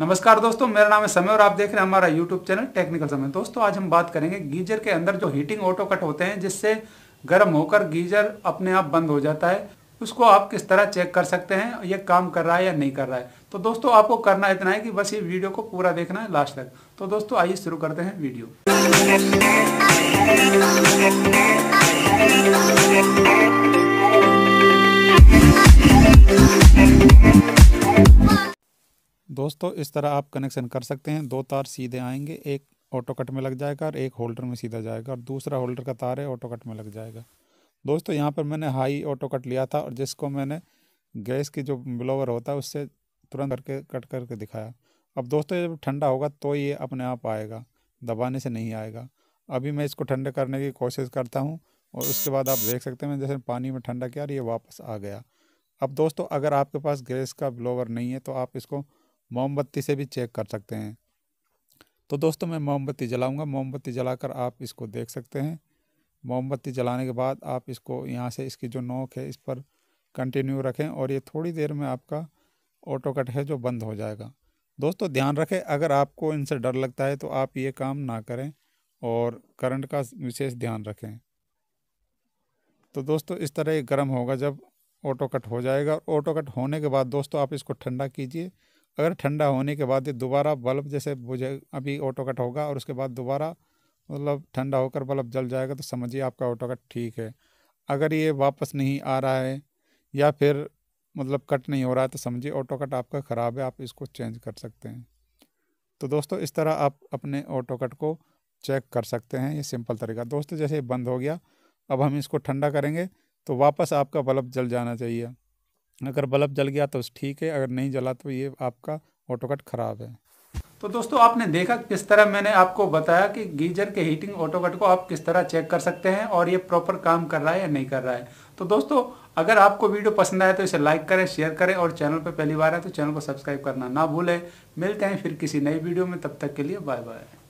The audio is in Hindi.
नमस्कार दोस्तों मेरा नाम है समय और आप देख रहे हैं हमारा यूट्यूब चैनल टेक्निकल समय दोस्तों आज हम बात करेंगे गीजर के अंदर जो हीटिंग ऑटो कट होते हैं जिससे गर्म होकर गीजर अपने आप बंद हो जाता है उसको आप किस तरह चेक कर सकते हैं ये काम कर रहा है या नहीं कर रहा है तो दोस्तों आपको करना इतना है कि बस ये वीडियो को पूरा देखना है लास्ट तक तो दोस्तों आइए शुरू करते हैं वीडियो दोस्तों इस तरह आप कनेक्शन कर सकते हैं दो तार सीधे आएंगे एक ऑटो कट में लग जाएगा और एक होल्डर में सीधा जाएगा और दूसरा होल्डर का तार है ऑटो कट में लग जाएगा दोस्तों यहाँ पर मैंने हाई ऑटो कट लिया था और जिसको मैंने गैस की जो ब्लोवर होता है उससे तुरंत करके कट करके दिखाया अब दोस्तों जब ठंडा होगा तो ये अपने आप आएगा दबाने से नहीं आएगा अभी मैं इसको ठंडे करने की कोशिश करता हूँ और उसके बाद आप देख सकते हैं जैसे पानी में ठंडा किया और ये वापस आ गया अब दोस्तों अगर आपके पास गैस का ब्लोवर नहीं है तो आप इसको मोमबत्ती से भी चेक कर सकते हैं तो दोस्तों मैं मोमबत्ती जलाऊंगा मोमबत्ती जलाकर आप इसको देख सकते हैं मोमबत्ती जलाने के बाद आप इसको यहाँ से इसकी जो नोक है इस पर कंटिन्यू रखें और ये थोड़ी देर में आपका ऑटो कट है जो बंद हो जाएगा दोस्तों ध्यान रखें अगर आपको इनसे डर लगता है तो आप ये काम ना करें और करंट का विशेष ध्यान रखें तो दोस्तों इस तरह ये गर्म होगा जब ऑटो कट हो जाएगा ऑटो कट होने के बाद दोस्तों आप इसको ठंडा कीजिए अगर ठंडा होने के बाद ये दोबारा बल्ब जैसे बुझे अभी ऑटो कट होगा और उसके बाद दोबारा मतलब ठंडा होकर बल्ब जल जाएगा तो समझिए आपका ऑटो कट ठीक है अगर ये वापस नहीं आ रहा है या फिर मतलब कट नहीं हो रहा है तो समझिए ऑटो कट आपका ख़राब है आप इसको चेंज कर सकते हैं तो दोस्तों इस तरह आप अपने ऑटो कट को चेक कर सकते हैं ये सिंपल तरीका दोस्तों जैसे बंद हो गया अब हम इसको ठंडा करेंगे तो वापस आपका बल्ब जल जाना चाहिए अगर बल्ब जल गया तो ठीक है अगर नहीं जला तो ये आपका ऑटोकट ख़राब है तो दोस्तों आपने देखा किस तरह मैंने आपको बताया कि गीजर के हीटिंग ऑटोकट को आप किस तरह चेक कर सकते हैं और ये प्रॉपर काम कर रहा है या नहीं कर रहा है तो दोस्तों अगर आपको वीडियो पसंद आए तो इसे लाइक करें शेयर करें और चैनल पर पहली बार है तो चैनल को सब्सक्राइब करना ना भूलें मिलते हैं फिर किसी नई वीडियो में तब तक के लिए बाय बाय